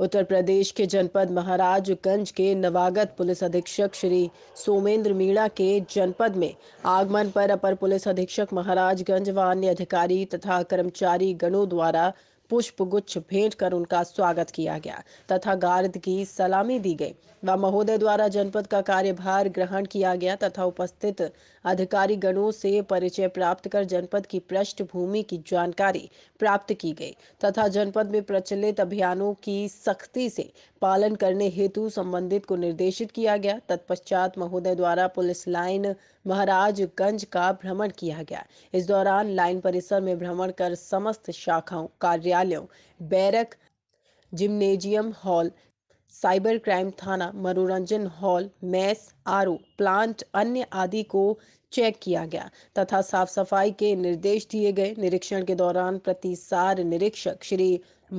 उत्तर प्रदेश के जनपद महाराजगंज के नवागत पुलिस अधीक्षक श्री सोमेंद्र मीणा के जनपद में आगमन पर अपर पुलिस अधीक्षक महाराजगंज व अन्य अधिकारी तथा कर्मचारी गणों द्वारा पुष्प गुच्छ भेंट कर उनका स्वागत किया गया तथा गार्द की सलामी दी गई व महोदय द्वारा जनपद का कार्यभार ग्रहण किया गया तथा उपस्थित अधिकारी गणों से परिचय प्राप्त कर जनपद की पृष्ठभूमि की जानकारी प्राप्त की गई तथा जनपद में प्रचलित अभियानों की सख्ती से पालन करने हेतु संबंधित को निर्देशित किया गया तत्पश्चात महोदय द्वारा पुलिस लाइन महाराजगंज का भ्रमण किया गया इस दौरान लाइन परिसर में भ्रमण कर समस्त शाखाओं कार्य कार्यालयों barrack gymnasium hall cyber crime थाना मनोरंजन हॉल मैस आर प्लांट अन्य आदि को चेक किया गया तथा साफ सफाई के निर्देश दिए गए निरीक्षण के दौरान प्रतिसार निरीक्षक श्री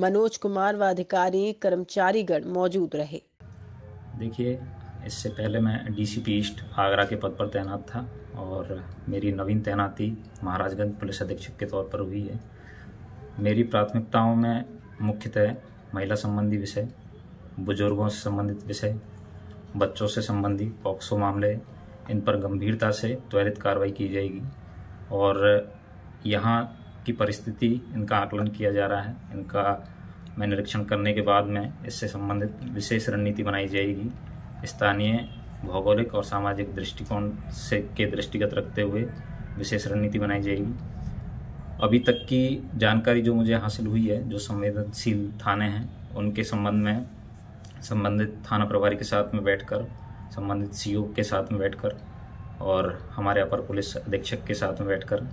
मनोज कुमार व अधिकारी कर्मचारीगण मौजूद रहे देखिए इससे पहले मैं डीसीपी ईस्ट आगरा के पद पर तैनात था और मेरी नवीन तैनाती महाराजगंज पुलिस अधीक्षक के तौर पर हुई है मेरी प्राथमिकताओं में मुख्यतः महिला संबंधी विषय बुजुर्गों से संबंधित विषय बच्चों से संबंधी पॉक्सो मामले इन पर गंभीरता से त्वरित कार्रवाई की जाएगी और यहाँ की परिस्थिति इनका आकलन किया जा रहा है इनका मैं निरीक्षण करने के बाद में इससे संबंधित विशेष रणनीति बनाई जाएगी स्थानीय भौगोलिक और सामाजिक दृष्टिकोण से के दृष्टिगत रखते हुए विशेष रणनीति बनाई जाएगी अभी तक की जानकारी जो मुझे हासिल हुई है जो संवेदनशील थाने हैं उनके संबंध में संबंधित थाना प्रभारी के साथ में बैठकर संबंधित सी के साथ में बैठकर और हमारे अपर पुलिस अधीक्षक के साथ में बैठकर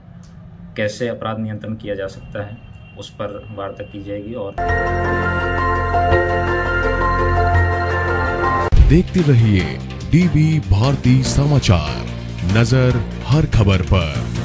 कैसे अपराध नियंत्रण किया जा सकता है उस पर वार्ता की जाएगी और देखते रहिए डीबी भारती समाचार नजर हर खबर पर